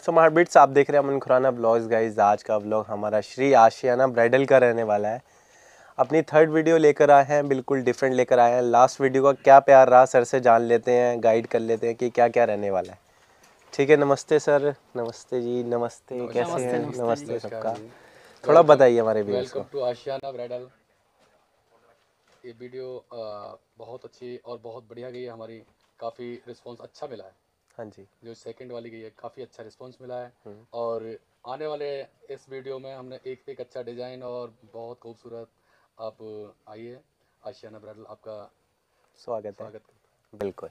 What's मार bits आप देख रहे हैं अमन खुराना ब्लॉग्स गाइज आज का ब्लॉग हमारा श्री आशियाना ब्राइडल का रहने वाला है अपनी थर्ड वीडियो लेकर आए हैं बिल्कुल डिफरेंट लेकर आए हैं लास्ट वीडियो का क्या प्यार रहा सर से जान लेते हैं गाइड कर लेते हैं कि क्या क्या रहने वाला है ठीक है नमस्ते सर नमस्ते जी नमस्ते, कैसे हैं नमस्ते, सबका थोड़ा बताइए हमारे व्यूअर्स को टू आशियाना ब्राइडल ये वीडियो बहुत अच्छी और बहुत बढ़िया गई है हमारी काफ़ी रिस्पॉन्स अच्छा मिला है हाँ जी जो सेकंड वाली गई है काफ़ी अच्छा रिस्पांस मिला है हम्म। और आने वाले इस वीडियो में हमने एक से एक अच्छा डिज़ाइन और बहुत खूबसूरत आप आइए आशियाना ब्राइडल आपका स्वागत स्वागत बिल्कुल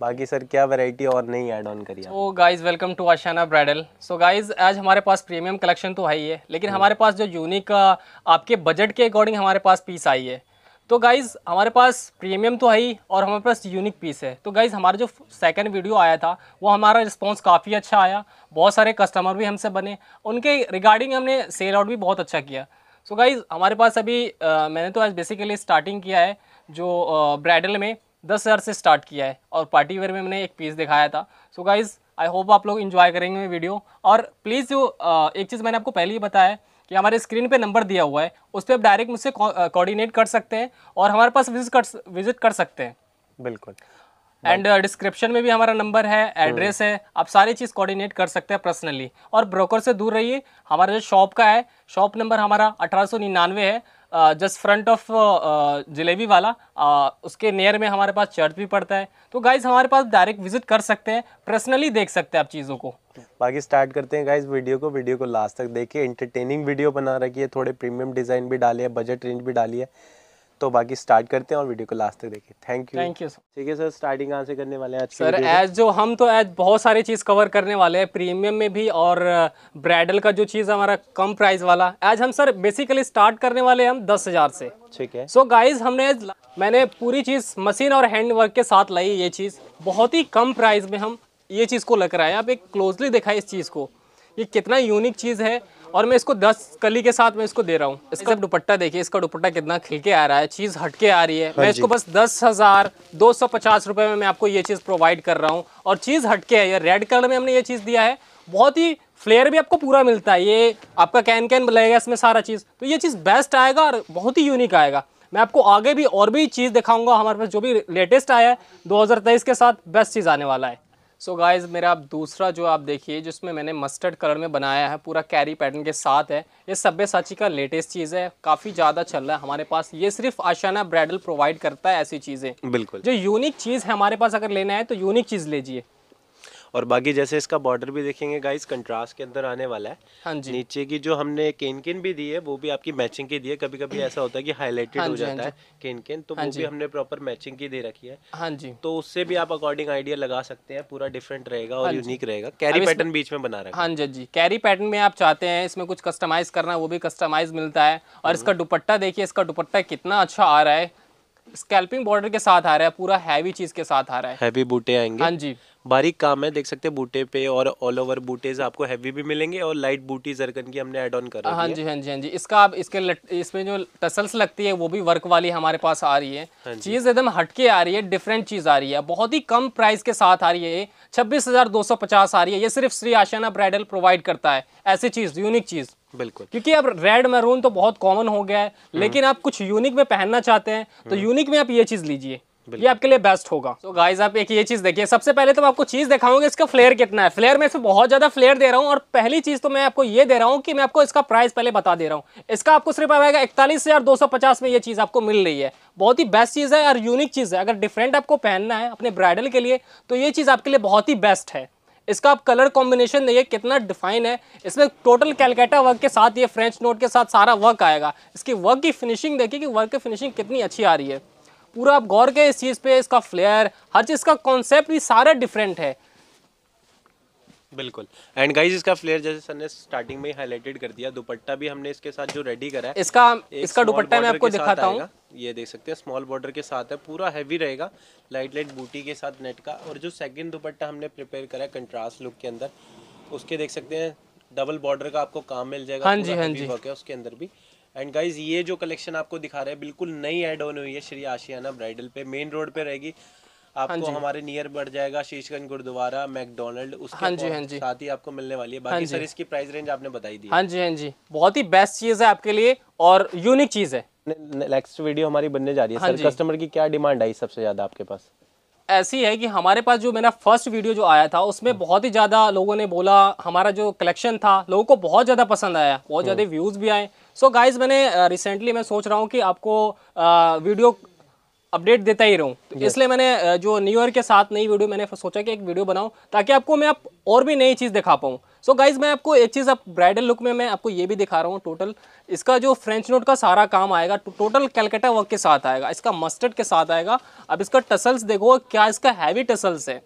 बाकी सर क्या वैरायटी और नई ऐड ऑन करी so guys welcome to Ashiana bridal so guys आज हमारे पास प्रीमियम कलेक्शन तो है ही है लेकिन हम्म। हमारे पास जो यूनिक आपके बजट के अकॉर्डिंग हमारे पास पीस आई है तो गाइज़ हमारे पास प्रीमियम तो है ही और हमारे पास यूनिक पीस है तो गाइज़ हमारा जो सेकंड वीडियो आया था वो हमारा रिस्पांस काफ़ी अच्छा आया बहुत सारे कस्टमर भी हमसे बने उनके रिगार्डिंग हमने सेल आउट भी बहुत अच्छा किया सो so गाइज़ हमारे पास अभी आ, मैंने तो आज बेसिकली स्टार्टिंग किया है जो आ, ब्राइडल में दस हज़ार से स्टार्ट किया है और पार्टी वेयर में मैंने एक पीस दिखाया था सो गाइज़ आई होप आप लोग इन्जॉय करेंगे वीडियो और प्लीज़ जो एक चीज़ मैंने आपको पहले ही बताया है या हमारे स्क्रीन पे नंबर दिया हुआ है उस पर आप डायरेक्ट मुझसे कोऑर्डिनेट कर सकते हैं और हमारे पास विजिट कर विजिट कर सकते हैं बिल्कुल एंड डिस्क्रिप्शन uh, में भी हमारा नंबर है एड्रेस हम्म। है आप सारी चीज़ कोऑर्डिनेट कर सकते हैं पर्सनली और ब्रोकर से दूर रहिए हमारा जो शॉप का है शॉप नंबर हमारा अठारह है जस्ट फ्रंट ऑफ जलेबी वाला uh, उसके नियर में हमारे पास चर्च भी पड़ता है तो गाइज हमारे पास डायरेक्ट विजिट कर सकते हैं पर्सनली देख सकते हैं आप चीज़ों को बाकी स्टार्ट करते हैं गाइज वीडियो को वीडियो को लास्ट तक देखिए इंटरटेनिंग वीडियो बना रखी है थोड़े प्रीमियम डिज़ाइन भी डाले हैं बजट रेंज भी डाली है तो बाकी स्टार्ट करते हैं और वीडियो को लास्ट तक देखिए थैंक यू थैंक यू ठीक है सर स्टार्टिंग कहाँ से करने वाले हैं आज सर एज जो हम तो एज बहुत सारी चीज़ कवर करने वाले हैं प्रीमियम में भी और ब्राइडल uh, का जो चीज़ हमारा कम प्राइस वाला एज हम सर बेसिकली स्टार्ट करने वाले हम दस हज़ार से ठीक है सो so गाइज हमने मैंने पूरी चीज़ मशीन और हैंड वर्क के साथ लाई ये चीज़ बहुत ही कम प्राइस में हम ये चीज़ को लग रहा है आप एक क्लोजली देखा इस चीज़ को ये कितना यूनिक चीज़ है और मैं इसको दस कली के साथ मैं इसको दे रहा हूँ इसका दुपट्टा देखिए इसका दुपट्टा कितना खिल के आ रहा है चीज़ हटके आ रही है हाँ मैं इसको बस दस हज़ार दो सौ पचास रुपये में मैं आपको ये चीज़ प्रोवाइड कर रहा हूँ और चीज़ हटके है ये रेड कलर में हमने ये चीज़ दिया है बहुत ही फ्लेयर भी आपको पूरा मिलता है ये आपका कैन कैन लगेगा इसमें सारा चीज़ तो ये चीज़ बेस्ट आएगा और बहुत ही यूनिक आएगा मैं आपको आगे भी और भी चीज़ दिखाऊँगा हमारे पास जो भी लेटेस्ट आया है दो के साथ बेस्ट चीज़ आने वाला है सो so गाइज मेरा आप दूसरा जो आप देखिए जिसमें मैंने मस्टर्ड कलर में बनाया है पूरा कैरी पैटर्न के साथ है ये सभ्य साची का लेटेस्ट चीज़ है काफ़ी ज़्यादा चल रहा है हमारे पास ये सिर्फ आशाना ब्राइडल प्रोवाइड करता है ऐसी चीज़ें बिल्कुल जो यूनिक चीज़ है हमारे पास अगर लेना है तो यूनिक चीज़ लीजिए और बाकी जैसे इसका बॉर्डर भी देखेंगे गाइस कंट्रास्ट के अंदर आने वाला है हाँ जी नीचे की जो हमने केन केन भी दी है वो भी आपकी मैचिंग की दी है कभी कभी ऐसा होता है की हाईलाइटेड हाँ हो हाँ जाता हाँ है केन केन तो हाँ वो भी हमने प्रॉपर मैचिंग की दे रखी है हाँ जी तो उससे भी आप अकॉर्डिंग आइडिया लगा सकते हैं पूरा डिफरेंट रहेगा और यूनिक हाँ रहेगा कैरी पैटर्न बीच में बना रहे हाँ जी हाँ जी कैरी पैटर्न में आप चाहते हैं इसमें कुछ कस्टमाइज करना वो भी कस्टमाइज मिलता है और इसका हम्म। दुपट्टा देखिए इसका दुपट्टा कितना अच्छा आ रहा है स्कैल्पिंग बॉर्डर के साथ आ रहा है पूरा हैवी चीज के साथ आ रहा है हैवी बूटे आएंगे हाँ जी बारीक काम है देख सकते हैं बूटे पे और ऑल ओवर बूटेज आपको हैवी भी मिलेंगे और लाइट बूटी जरकन की हमने एड ऑन कर हाँ जी हाँ जी हाँ जी इसका आप इसके लट, इसमें जो टसल्स लगती है वो भी वर्क वाली हमारे पास आ रही है हाँ चीज़ एकदम हटके आ रही है डिफरेंट चीज़ आ रही है बहुत ही कम प्राइस के साथ आ रही है छब्बीस हज़ार दो सौ पचास आ रही है ये सिर्फ श्री आशाना ब्राइडल प्रोवाइड करता है ऐसी चीज़ यूनिक चीज़ बिल्कुल क्योंकि अब रेड मैरून तो बहुत कॉमन हो गया है हम्म। लेकिन आप कुछ यूनिक में पहनना चाहते हैं तो यूनिक हम्म। में आप ये चीज़ लीजिए ये आपके लिए बेस्ट होगा तो so गाइज आप एक ये चीज देखिए सबसे पहले तो मैं आपको चीज दिखाऊंगा इसका फ्लेयर कितना है फ्लेयर में इसमें बहुत ज्यादा फ्लेयर दे रहा हूँ और पहली चीज तो मैं आपको ये दे रहा हूँ कि मैं आपको इसका प्राइस पहले बता दे रहा हूँ इसका आपको सिर्फ आएगा इकतालीस हजार दो सौ पचास में ये चीज आपको मिल रही है बहुत ही बेस्ट चीज है और यूनिक चीज है अगर डिफरेंट आपको पहनना है अपने ब्राइडल के लिए तो ये चीज आपके लिए बहुत ही बेस्ट है इसका आप कलर कॉम्बिनेशन देखिए कितना डिफाइन है इसमें टोटल कैलकाटा वर्क के साथ ये फ्रेंच नोट के साथ सारा वर्क आएगा इसकी वर्क की फिनिशिंग देखिए कि वर्क की फिनिशिंग कितनी अच्छी आ रही है पूरा आप गौर के इस चीज़ पे इसका फ्लेयर हर चीज़ का कॉन्सेप्ट भी सारा डिफरेंट है बिल्कुल एंड गाइस इसका फ्लेयर जैसे सर ने स्टार्टिंग में ही हाईलाइटेड कर दिया दुपट्टा भी हमने इसके साथ जो रेडी करा है इसका इसका दुपट्टा मैं आपको दिखाता हूँ ये देख सकते हैं स्मॉल बॉर्डर के साथ है पूरा हैवी रहेगा लाइट लाइट बूटी के साथ नेट का और जो सेकंड दुपट्टा हमने प्रिपेयर करा है कंट्रास्ट लुक के अंदर उसके देख सकते हैं डबल बॉर्डर का आपको काम मिल जाएगा हाँ जी हाँ जी उसके अंदर भी एंड गाइज ये जो कलेक्शन आपको दिखा रहे हैं बिल्कुल नई एड ऑन हुई है श्री आशियाना ब्राइडल पे मेन रोड पे रहेगी हाँ आपको हाँ हमारे नियर बढ़ जाएगा शीशगंज गुरुद्वारा मैकडोनल्ड उसके हाँ जी, हाँ जी। साथ ही आपको मिलने वाली है हाँ बाकी हाँ सर इसकी प्राइस रेंज आपने बताई दी हाँ जी हाँ जी बहुत ही बेस्ट चीज है आपके लिए और यूनिक चीज है नेक्स्ट वीडियो हमारी बनने जा रही है हाँ सर कस्टमर की क्या डिमांड आई सबसे ज्यादा आपके पास ऐसी है कि हमारे पास जो मेरा फर्स्ट वीडियो जो आया था उसमें हाँ। बहुत ही ज़्यादा लोगों ने बोला हमारा जो कलेक्शन था लोगों को बहुत ज़्यादा पसंद आया बहुत ज़्यादा व्यूज़ भी आए सो so गाइज मैंने रिसेंटली मैं सोच रहा हूँ कि आपको वीडियो अपडेट देता ही रहूँ तो इसलिए मैंने जो न्यू ईयर के साथ नई वीडियो मैंने सोचा कि एक वीडियो बनाऊँ ताकि आपको मैं आप और भी नई चीज़ दिखा पाऊँ सो गाइज़ मैं आपको एक चीज़ आप ब्राइडल लुक में मैं आपको ये भी दिखा रहा हूँ टोटल इसका जो फ्रेंच नोट का सारा काम आएगा टोटल कैलकटा वर्क के साथ आएगा इसका मस्टर्ड के साथ आएगा अब इसका टसल्स देखो क्या इसका हैवी टसल्स है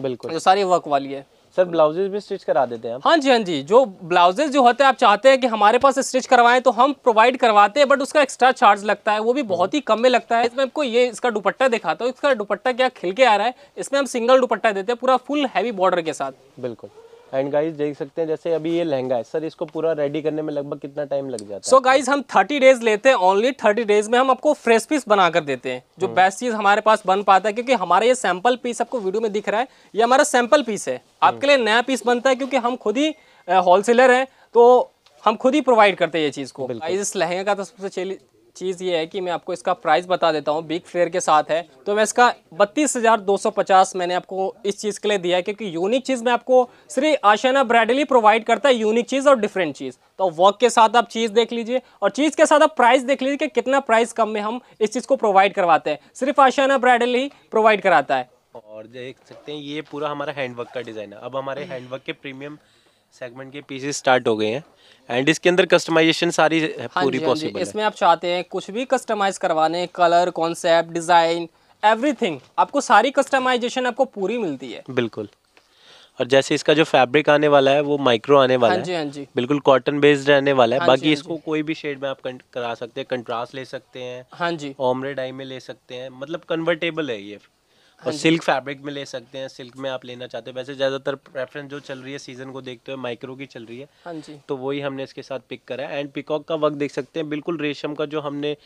बिल्कुल जो सारी वर्क वाली है सर ब्लाउजेज भी स्टिच करा देते हैं हाँ जी हाँ जी जो ब्लाउजेज जो होते हैं आप चाहते हैं कि हमारे पास स्टिच करवाएं तो हम प्रोवाइड करवाते हैं बट उसका एक्स्ट्रा चार्ज लगता है वो भी बहुत ही कम में लगता है इसमें आपको ये इसका दुपट्टा दिखाता हूँ इसका दुपट्टा क्या खिल के आ रहा है इसमें हम सिंगल दुपट्टा देते हैं पूरा फुल हैवी बॉर्डर के साथ बिल्कुल एंड गाइज देख सकते हैं जैसे अभी ये लहंगा है सर इसको पूरा रेडी करने में लगभग कितना टाइम लग जाता है सो गाइज हम थर्टी डेज लेते हैं ओनली थर्टी डेज में हम आपको फ्रेश पीस बनाकर देते हैं जो बेस्ट हम्म। चीज हमारे पास बन पाता है क्योंकि हमारा ये सैंपल पीस आपको वीडियो में दिख रहा है ये हमारा सैंपल पीस है हम्म। आपके लिए नया पीस बनता है क्योंकि हम खुद ही होलसेलर हैं तो हम खुद ही प्रोवाइड करते हैं ये चीज़ को इस लहंगे का तो सबसे चीज़ ये है कि मैं आपको इसका प्राइस बता देता हूँ बिग फ्लेयर के साथ है तो मैं इसका बत्तीस हज़ार दो सौ पचास मैंने आपको इस चीज़ के लिए दिया है क्योंकि यूनिक चीज़ मैं आपको श्री आशाना ब्राइडली प्रोवाइड करता है यूनिक चीज़ और डिफरेंट चीज़ तो वर्क के साथ आप चीज़ देख लीजिए और चीज़ के साथ आप प्राइस देख लीजिए कि कितना प्राइस कम में हम इस चीज़ को प्रोवाइड करवाते हैं सिर्फ आशाना ब्राइडल ही प्रोवाइड कराता है और देख सकते हैं ये पूरा हमारा हैंडवर्क का डिज़ाइन है अब हमारे हैंडवर्क हम्म। के प्रीमियम सेगमेंट के पीसेस स्टार्ट हो गए हैं एंड इसके अंदर कस्टमाइजेशन सारी हाँ पूरी पॉसिबल हाँ है इसमें आप चाहते हैं कुछ भी कस्टमाइज करवाने कलर कॉन्सेप्ट डिज़ाइन एवरीथिंग आपको सारी कस्टमाइजेशन आपको पूरी मिलती है बिल्कुल और जैसे इसका जो फैब्रिक आने वाला है वो माइक्रो आने वाला हाँ जी, हाँ जी। बिल्कुल कॉटन बेस्ड रहने वाला है हाँ बाकी हाँ जी, इसको कोई भी शेड में आप करा सकते हैं कंट्रास्ट ले सकते हैं हाँ जी ऑमरेड डाई में ले सकते हैं मतलब कन्वर्टेबल है ये और हाँ सिल्क फैब्रिक में ले सकते हैं सिल्क में आप लेना चाहते हैं वैसे ज़्यादातर प्रेफरेंस जो चल रही है सीजन को देखते हुए माइक्रो की चल रही है हाँ जी तो वही हमने इसके साथ पिक करा है एंड पिकॉक का वर्क देख सकते हैं बिल्कुल रेशम का जो हमने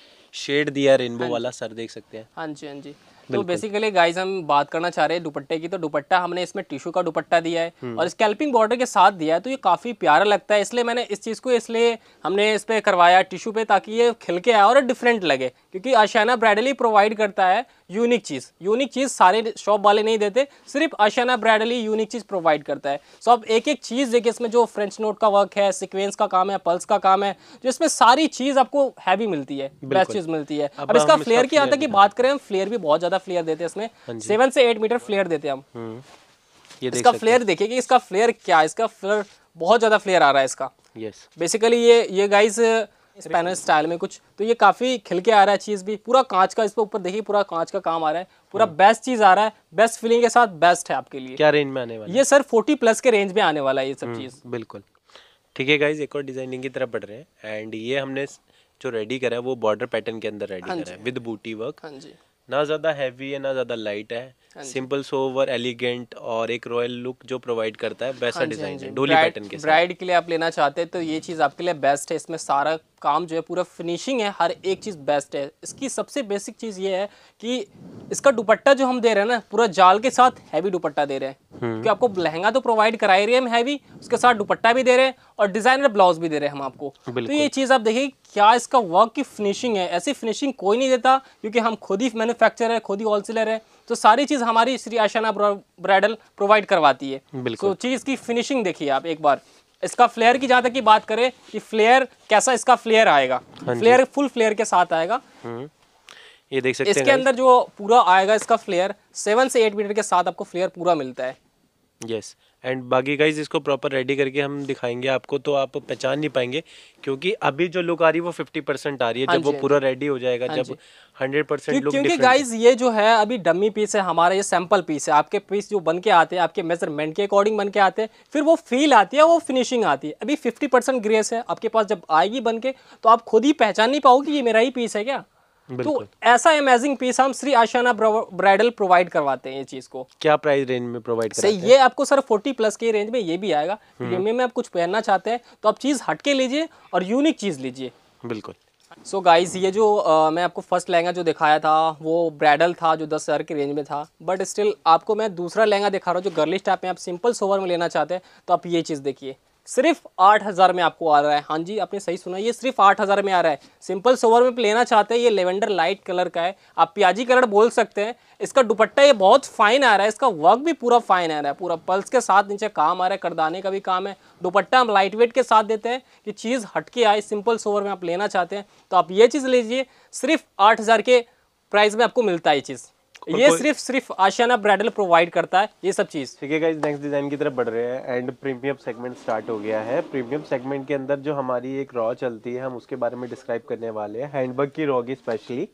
शेड दिया रेनबो हाँ वाला सर देख सकते हैं हाँ जी हाँ जी तो बेसिकली गाइज हम बात करना चाह रहे हैं दुपट्टे की तो दुपट्टा हमने इसमें टिश्यू का दुपट्टा दिया है हम्म। और स्कैल्पिंग बॉर्डर के साथ दिया है तो ये काफ़ी प्यारा लगता है इसलिए मैंने इस चीज़ को इसलिए हमने इस पर करवाया टिश्यू पे ताकि ये खिलके आए और डिफरेंट लगे क्योंकि आशाना ब्राइडली प्रोवाइड करता है यूनिक चीज़ यूनिक चीज़ सारे शॉप वाले नहीं देते सिर्फ आशाना ब्राइडली यूनिक चीज़ प्रोवाइड करता है सो आप अब एक एक चीज़ देखिए इसमें जो फ्रेंच नोट का वर्क है सिक्वेंस का काम है पल्स का काम है जो तो इसमें सारी चीज़ आपको हैवी मिलती है बेस्ट चीज़ मिलती है अब इसका फ्लेयर की यहाँ तक की बात करें हम फ्लेयर भी बहुत ज़्यादा ज्यादा फ्लेयर देते हैं इसमें सेवन हाँ से एट मीटर फ्लेयर देते हैं हम हम्म, ये इसका फ्लेयर देखिए कि इसका फ्लेयर क्या है इसका फ्लेयर बहुत ज़्यादा फ्लेयर आ रहा है इसका यस बेसिकली ये ये गाइस स्पैनर स्टाइल में कुछ तो ये काफ़ी खिल के आ रहा है चीज़ भी पूरा कांच का इस पर ऊपर देखिए पूरा कांच का काम आ रहा है पूरा बेस्ट हाँ। चीज़ आ रहा है बेस्ट फीलिंग के साथ बेस्ट है आपके लिए क्या रेंज में आने वाला ये सर फोर्टी प्लस के रेंज में आने वाला है ये सब हम्म, चीज़ बिल्कुल ठीक है गाइज एक और डिजाइनिंग की तरफ बढ़ रहे हैं एंड ये हमने जो रेडी करा है वो बॉर्डर पैटर्न के अंदर रेडी हाँ करा है विद बूटी वर्क हाँ जी ना ज़्यादा हैवी है ना ज़्यादा लाइट है सिंपल सोवर एलिगेंट और एक रॉयल लुक जो प्रोवाइड करता है वैसा डिजाइन हाँ हाँ है डोली पैटर्न के ब्राइड के लिए आप लेना चाहते हैं तो ये चीज़ आपके लिए बेस्ट है इसमें सारा काम जो है पूरा फिनिशिंग है हर एक चीज़ बेस्ट है इसकी सबसे बेसिक चीज़ ये है कि इसका दुपट्टा जो हम दे रहे हैं ना पूरा जाल के साथ हैवी दुपट्टा दे रहे हैं हम्म। क्योंकि आपको लहंगा तो प्रोवाइड करा रही है हम हैवी उसके साथ दुपट्टा भी दे रहे हैं और डिजाइनर ब्लाउज भी दे रहे हैं हम आपको तो ये चीज़ आप देखिए क्या इसका वर्क की फिनिशिंग है ऐसी फिनिशिंग कोई नहीं देता क्योंकि हम खुद ही मैन्युफैक्चर है खुद ही होलसेलर है तो सारी चीज़ हमारी श्री आशाना ब्राइडल प्रोवाइड करवाती है तो चीज़ की फिनिशिंग देखिए आप एक बार इसका फ्लेयर की जहाँ तक की बात करें कि फ्लेयर कैसा इसका फ्लेयर आएगा हाँ फ्लेयर फुल फ्लेयर के साथ आएगा हम्म। ये देख सकते हैं इसके अंदर जो पूरा आएगा इसका फ्लेयर सेवन से एट मीटर के साथ आपको फ्लेयर पूरा मिलता है यस एंड बाकी गाइज इसको प्रॉपर रेडी करके हम दिखाएंगे आपको तो आप पहचान नहीं पाएंगे क्योंकि अभी जो लुक आ रही है वो फिफ्टी परसेंट आ रही है हाँ जब वो हाँ पूरा रेडी हो जाएगा हाँ जब हंड्रेड परसेंट क्योंकि गाइज ये जो है अभी डमी पीस है हमारा ये सैम्पल पीस है आपके पीस जो बन के आते हैं आपके मेजरमेंट के अकॉर्डिंग बन के आते हैं फिर वो फील आती है वो फिनिशिंग आती है अभी फिफ्टी परसेंट ग्रेस है आपके पास जब आएगी बन के तो आप खुद ही पहचान नहीं पाओगे ये मेरा ही पीस है क्या तो ऐसा अमेजिंग पीस हम श्री आशाना ब्राइडल प्रोवाइड करवाते हैं ये चीज को क्या प्राइस रेंज में प्रोवाइड सही ये आपको सर 40 प्लस के रेंज में ये भी आएगा प्रीमियम हम्म। में आप कुछ पहनना चाहते हैं तो आप चीज हटके लीजिए और यूनिक चीज लीजिए बिल्कुल सो so गाइस ये जो आ, मैं आपको फर्स्ट लहंगा जो दिखाया था वो ब्राइडल था जो दस हज़ार की रेंज में था बट स्टिल आपको मैं दूसरा लहंगा दिखा रहा हूँ जो गर्लिश टाइप में आप सिंपल सोवर में लेना चाहते हैं तो आप ये चीज़ देखिए सिर्फ आठ हज़ार में आपको आ रहा है हाँ जी आपने सही सुना ये सिर्फ आठ हज़ार में आ रहा है सिंपल सोवर में लेना चाहते हैं ये लेवेंडर लाइट कलर का है आप प्याजी कलर बोल सकते हैं इसका दुपट्टा ये बहुत फाइन आ रहा है इसका वर्क भी पूरा फाइन आ रहा है पूरा पल्स के साथ नीचे काम आ रहा है करदाने का भी काम है दुपट्टा हम लाइट वेट के साथ देते हैं कि चीज़ हटके आए सिंपल सोवर में आप लेना चाहते हैं तो आप ये चीज़ लीजिए सिर्फ आठ के प्राइस में आपको मिलता है ये चीज़ ये सिर्फ सिर्फ आशियाना ब्राइडल प्रोवाइड करता है ये सब चीज़ ठीक है नेक्स्ट डिज़ाइन की तरफ बढ़ रहे हैं एंड प्रीमियम सेगमेंट स्टार्ट हो गया है प्रीमियम सेगमेंट के अंदर जो हमारी एक रॉ चलती है हम उसके बारे में डिस्क्राइब करने वाले हैं हैंडबैग की रॉ की specially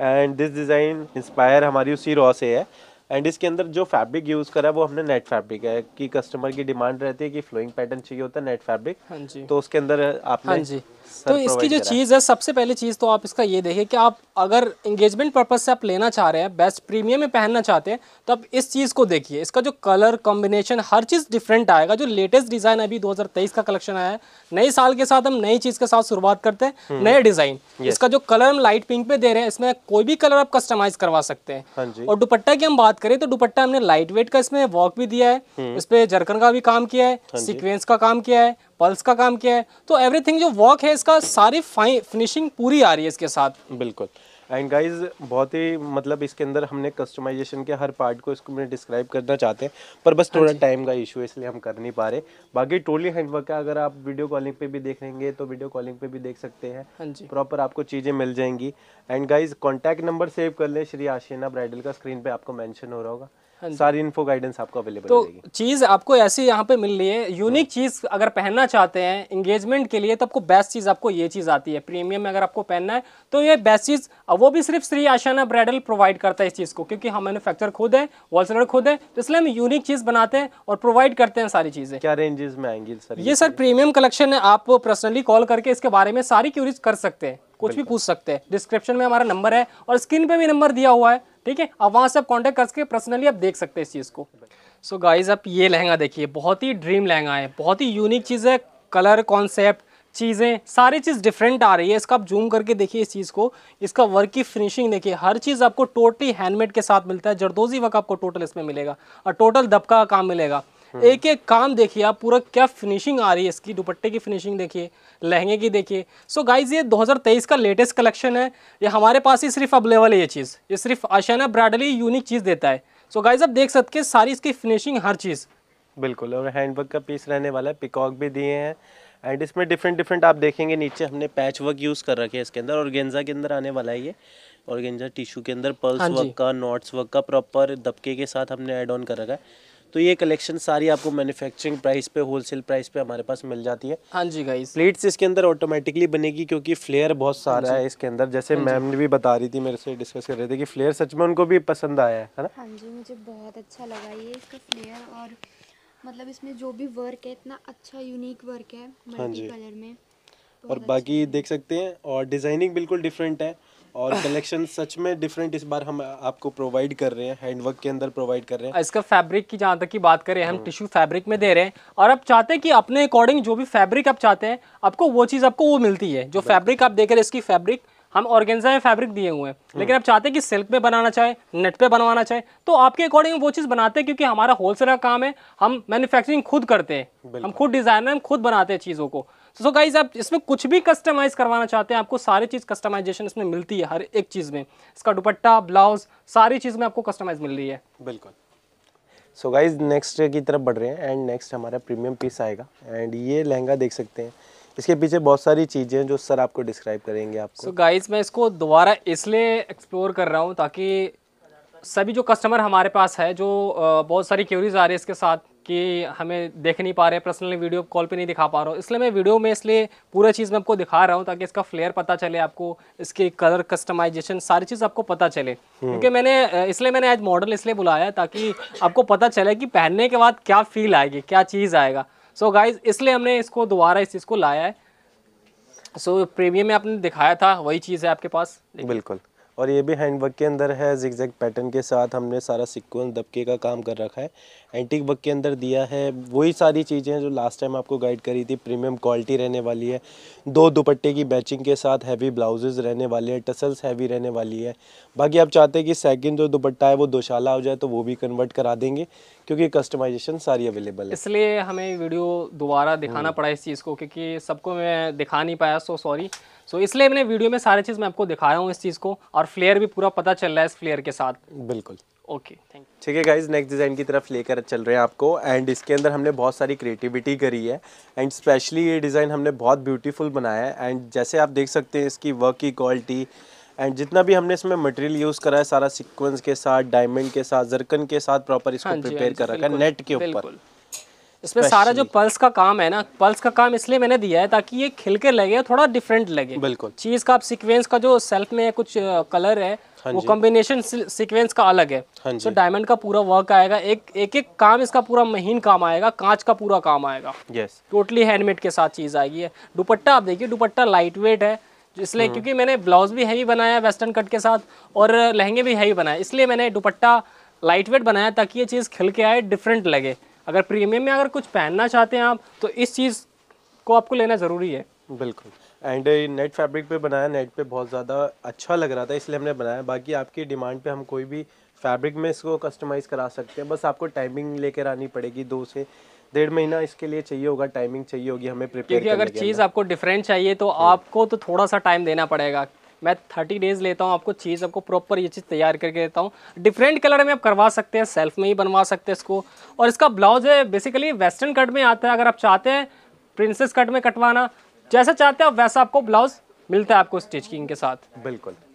and this design inspire हमारी उसी रॉ से है एंड इसके अंदर जो फैब्रिक यूज़ करा है वो हमने नेट फैब्रिक है कि कस्टमर की डिमांड रहती है कि फ्लोइंग पैटर्न चाहिए होता है नेट फैब्रिक हाँ तो उसके अंदर आपने हाँ जी तो इसकी जो चीज़ है सबसे पहली चीज़ तो आप इसका ये देखिए कि आप अगर इंगेजमेंट पर्पज़ से आप लेना चाह रहे हैं बेस्ट प्रीमियम में पहनना चाहते हैं तो आप इस चीज़ को देखिए इसका जो कलर कॉम्बिनेशन हर चीज़ डिफरेंट आएगा जो लेटेस्ट डिज़ाइन अभी 2023 का कलेक्शन आया है नए साल के साथ हम नई चीज़ के साथ शुरुआत करते हैं हम्म। नए डिज़ाइन इसका जो कलर हम लाइट पिंक में दे रहे हैं इसमें कोई भी कलर आप कस्टमाइज करवा सकते हैं हाँ और दुपट्टा की हम बात करें तो दुपट्टा हमने लाइट वेट का इसमें वॉक भी दिया है हम्म। इस पर जरकन का भी काम किया है सिक्वेंस हाँ का काम किया है पल्स का काम किया है तो एवरीथिंग जो वर्क है इसका सारी फाइन फिनिशिंग पूरी आ रही है इसके साथ बिल्कुल एंड गाइज बहुत ही मतलब इसके अंदर हमने कस्टमाइजेशन के हर पार्ट को इसको में डिस्क्राइब करना चाहते हैं पर बस हाँ थोड़ा टाइम का इशू है इसलिए हम कर नहीं पा रहे बाकी टोली हैंडवर्क का अगर आप वीडियो कॉलिंग पे भी देखेंगे तो वीडियो कॉलिंग पे भी देख सकते हैं प्रॉपर हाँ आपको चीज़ें मिल जाएंगी and guys contact number save कर लें श्री आशीना ब्राइडल का स्क्रीन पर आपको मैंशन हो रहा होगा हाँ सारी इन्फो गाइडेंस आपको अवेलेबल तो चीज़ आपको ऐसी यहाँ पे मिल रही है यूनिक चीज़ अगर पहनना चाहते हैं इंगेजमेंट के लिए तो आपको बेस्ट चीज़ आपको ये चीज़ आती है प्रीमियम में अगर आपको पहनना है तो ये बेस्ट चीज़ वो भी सिर्फ श्री आशाना ब्राइडल प्रोवाइड करता है इस चीज़ को क्योंकि हम मैनुफैक्चर खुद है होलसेलर खुद है तो इसलिए हम यूनिक चीज़ बनाते हैं और प्रोवाइड करते हैं सारी चीज़ें क्या रेंजेस में आएंगी सर ये सर प्रीमियम कलेक्शन है आप पर्सनली कॉल करके इसके बारे में सारी क्यूरीज कर सकते हैं कुछ भी पूछ सकते हैं डिस्क्रिप्शन में हमारा नंबर है और स्क्रीन पे भी नंबर दिया हुआ है ठीक है आप वहाँ से आप कॉन्टैक्ट करके पर्सनली आप देख सकते हैं इस चीज़ को सो गाइज आप ये लहंगा देखिए बहुत ही ड्रीम लहंगा है बहुत ही यूनिक चीज़ है कलर कॉन्सेप्ट चीज़ें सारी चीज़ डिफरेंट आ रही है इसका आप जूम करके देखिए इस चीज़ को इसका वर्क की फिनिशिंग देखिए हर चीज़ आपको टोटली हैंडमेड के साथ मिलता है जरदोजी वक्त आपको टोटल इसमें मिलेगा और टोटल दबका का काम मिलेगा हम्म। एक एक काम देखिए आप पूरा क्या फिनिशिंग आ रही है इसकी दुपट्टे की फिनिशिंग देखिए लहंगे की देखिए सो गाइज ये 2023 का लेटेस्ट कलेक्शन है ये हमारे पास ही सिर्फ अवेलेबल है ये चीज़ ये सिर्फ आशाना ब्राइडली यूनिक चीज़ देता है सो गाइज आप देख सकते हैं सारी इसकी फिनिशिंग हर चीज़ बिल्कुल और हैंडवर्क का पीस रहने वाला है पिकॉक भी दिए हैं एंड इसमें डिफरेंट डिफरेंट आप देखेंगे नीचे हमने पैच वर्क यूज़ कर रखे है इसके अंदर और गेंजा के अंदर आने वाला है ये और गेंजा टिश्यू के अंदर पल्स हाँ वर्क का नॉट्स वर्क का प्रॉपर दबके के साथ हमने ऐड ऑन कर रखा है तो ये कलेक्शन सारी आपको मैन्युफैक्चरिंग प्राइस पे होलसेल प्राइस पे हमारे पास मिल जाती है हाँ जी गाइस प्लेट्स इसके अंदर ऑटोमेटिकली बनेगी क्योंकि फ्लेयर बहुत सारा हाँ है इसके अंदर जैसे हाँ मैम ने भी बता रही थी मेरे से डिस्कस कर रहे थे कि फ्लेयर सच में उनको भी पसंद आया है ना हाँ जी मुझे बहुत अच्छा लगा ये इसका फ्लेयर और मतलब इसमें जो भी वर्क है इतना अच्छा यूनिक वर्क है हाँ जी कलर में और बाकी देख सकते हैं और डिज़ाइनिंग बिल्कुल डिफरेंट है और कलेक्शन सच में डिफरेंट इस बार हम आपको प्रोवाइड कर रहे हैं हैंडवर्क के अंदर प्रोवाइड कर रहे हैं इसका फैब्रिक की जहाँ तक की बात करें हम टिश्यू फैब्रिक में दे रहे हैं और आप चाहते हैं कि अपने अकॉर्डिंग जो भी फैब्रिक आप चाहते हैं आपको वो चीज़ आपको वो मिलती है जो फैब्रिक आप देख रहे हैं इसकी फैब्रिक हम ऑर्गेन्जा में फैब्रिक दिए हुए हैं हम्म। लेकिन आप चाहते हैं कि सिल्क पे बनाना चाहे नेट पे बनवाना चाहे तो आपके अकॉर्डिंग वो चीज़ बनाते हैं क्योंकि हमारा होलसेलर का काम है हम मैन्युफैक्चरिंग खुद करते हैं हम खुद डिज़ाइनर हम खुद बनाते हैं चीज़ों को सो गाइज आप इसमें कुछ भी कस्टमाइज करवाना चाहते हैं आपको सारी चीज़ कस्टमाइजेशन इसमें मिलती है हर एक चीज़ में इसका दुपट्टा ब्लाउज सारी चीज़ में आपको कस्टमाइज मिल रही है बिल्कुल सो गाइज नेक्स्ट की तरफ बढ़ रहे हैं एंड नेक्स्ट हमारा प्रीमियम पीस आएगा एंड ये लहंगा देख सकते हैं इसके पीछे बहुत सारी चीज़ें जो सर आपको डिस्क्राइब करेंगे आपको सो so गाइज मैं इसको दोबारा इसलिए एक्सप्लोर कर रहा हूँ ताकि सभी जो कस्टमर हमारे पास है जो बहुत सारी क्यूरीज आ रही है इसके साथ कि हमें देख नहीं पा रहे पर्सनली वीडियो कॉल पे नहीं दिखा पा रहा हूँ इसलिए मैं वीडियो में इसलिए पूरा चीज़ मैं आपको दिखा रहा हूँ ताकि इसका फ्लेयर पता चले आपको इसके कलर कस्टमाइजेशन सारी चीज़ आपको पता चले हम्म। क्योंकि मैंने इसलिए मैंने आज मॉडल इसलिए बुलाया ताकि आपको पता चले कि पहनने के बाद क्या फील आएगी क्या चीज़ आएगा सो so गाइज इसलिए हमने इसको दोबारा इस चीज़ को लाया है सो so, प्रीमियम में आपने दिखाया था वही चीज़ है आपके पास बिल्कुल और ये भी हैंडवर्क के अंदर है जिक्जैक पैटर्न के साथ हमने सारा सिक्वेंस दबके का काम कर रखा है एंटीक बक के अंदर दिया है वही सारी चीज़ें जो लास्ट टाइम आपको गाइड करी थी प्रीमियम क्वालिटी रहने वाली है दो दुपट्टे की बैचिंग के साथ हैवी ब्लाउजेज रहने वाले हैं टसल्स हैवी रहने वाली है बाकी आप चाहते हैं कि सेकेंड जो दुपट्टा है वो दोशाला हो जाए तो वो भी कन्वर्ट करा देंगे क्योंकि कस्टमाइजेशन सारी अवेलेबल है इसलिए हमें वीडियो दोबारा दिखाना हम्म। पड़ा इस चीज़ को क्योंकि सबको मैं दिखा नहीं पाया सो सॉरी सो so, इसलिए मैंने वीडियो में सारी चीज़ मैं आपको दिखा रहा हूँ इस चीज़ को और फ्लेयर भी पूरा पता चल रहा है इस फ्लेयर के साथ बिल्कुल ओके थैंक यू ठीक है गाइज नेक्स्ट डिज़ाइन की तरफ लेकर चल रहे हैं आपको एंड इसके अंदर हमने बहुत सारी क्रिएटिविटी करी है एंड स्पेशली ये डिज़ाइन हमने बहुत ब्यूटीफुल बनाया है एंड जैसे आप देख सकते हैं इसकी वर्क की क्वालिटी एंड जितना भी हमने इसमें मटेरियल यूज़ करा है सारा सीक्वेंस के साथ डायमंड के साथ जरकन के साथ प्रॉपर इसको प्रिपेयर हाँ हाँ कर रखा है नेट के ऊपर इसमें सारा जो पल्स का काम है ना पल्स का काम इसलिए मैंने दिया है ताकि ये खिल के लगे थोड़ा डिफरेंट लगे बिल्कुल चीज़ का आप सिक्वेंस का जो सेल्फ में कुछ कलर है हाँ वो कॉम्बिनेशन सीक्वेंस का अलग है हाँ तो डायमंड का पूरा वर्क आएगा एक एक एक काम इसका पूरा महीन काम आएगा कांच का पूरा काम आएगा यस टोटली हैंडमेड के साथ चीज़ आएगी है दुपट्टा आप देखिए दुपट्टा लाइट वेट है इसलिए हम्म। क्योंकि मैंने ब्लाउज भी हैवी बनाया वेस्टर्न कट के साथ और लहंगे भी हैवी बनाए इसलिए मैंने दुपट्टा लाइट वेट बनाया ताकि ये चीज़ खिल के आए डिफरेंट लगे अगर प्रीमियम में अगर कुछ पहनना चाहते हैं आप तो इस चीज़ को आपको लेना ज़रूरी है बिल्कुल एंड नेट फैब्रिक पे बनाया नेट पे बहुत ज़्यादा अच्छा लग रहा था इसलिए हमने बनाया बाकी आपकी डिमांड पे हम कोई भी फैब्रिक में इसको कस्टमाइज़ करा सकते हैं बस आपको टाइमिंग लेकर आनी पड़ेगी दो से डेढ़ महीना इसके लिए चाहिए होगा टाइमिंग चाहिए होगी हमें प्रिपेयर क्योंकि अगर चीज़ आपको डिफरेंट चाहिए तो हाँ। आपको तो थोड़ा सा टाइम देना पड़ेगा मैं थर्टी डेज लेता हूँ आपको चीज़ आपको प्रॉपर ये चीज़ तैयार करके देता हूँ डिफरेंट कलर में आप करवा सकते हैं सेल्फ में ही बनवा सकते हैं इसको और इसका ब्लाउज है बेसिकली वेस्टर्न कट में आता है अगर आप चाहते हैं प्रिंसेस कट में कटवाना जैसा चाहते हैं आप वैसा आपको ब्लाउज मिलता है आपको स्टिचकिंग के साथ बिल्कुल